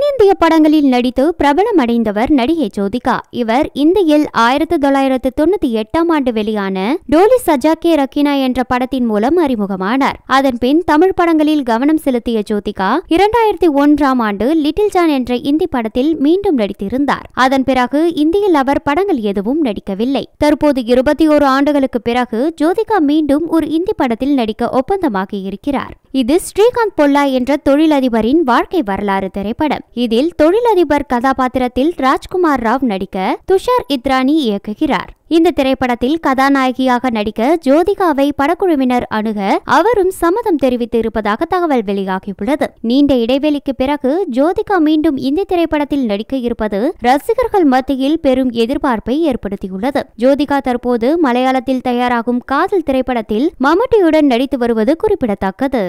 தென்னிந்திய படங்களில் நடித்து பிரபலமடைந்தவர் நடிகை ஜோதிகா இவர் இந்தியில் ஆயிரத்தி தொள்ளாயிரத்து தொண்ணூத்தி எட்டாம் ஆண்டு வெளியான டோலி சஜாக்கே ரக்கினா என்ற படத்தின் மூலம் அறிமுகமானார் அதன் பின் தமிழ் படங்களில் கவனம் செலுத்திய ஜோதிகா இரண்டாயிரத்தி ஒன்றாம் ஆண்டு லிட்டில் ஜான் என்ற இந்தி படத்தில் மீண்டும் நடித்திருந்தார் அதன் பிறகு இந்தியில் அவர் படங்கள் எதுவும் நடிக்கவில்லை தற்போது இருபத்தி ஓரு ஆண்டுகளுக்கு பிறகு ஜோதிகா மீண்டும் ஒரு இந்தி படத்தில் நடிக்க ஒப்பந்தமாகி இருக்கிறார் இது ஸ்ரீகாந்த் பொல்லா என்ற தொழிலதிபரின் வாழ்க்கை வரலாறு திரைப்படம் இதில் தொழிலதிபர் கதாபாத்திரத்தில் ராஜ்குமார் ராவ் நடிக்க துஷார் இத்ரானி இயக்குகிறார் இந்த திரைப்படத்தில் கதாநாயகியாக நடிக்க ஜோதிகாவை படக்குழுவினர் அணுக அவரும் சம்மதம் தெரிவித்து இருப்பதாக தகவல் வெளியாகியுள்ளது நீண்ட இடைவெளிக்கு பிறகு ஜோதிகா மீண்டும் இந்த திரைப்படத்தில் நடிக்க இருப்பது ரசிகர்கள் மத்தியில் பெரும் எதிர்பார்ப்பை ஏற்படுத்தியுள்ளது ஜோதிகா தற்போது மலையாளத்தில் தயாராகும் காதல் திரைப்படத்தில் மமட்டியுடன் நடித்து வருவது குறிப்பிடத்தக்கது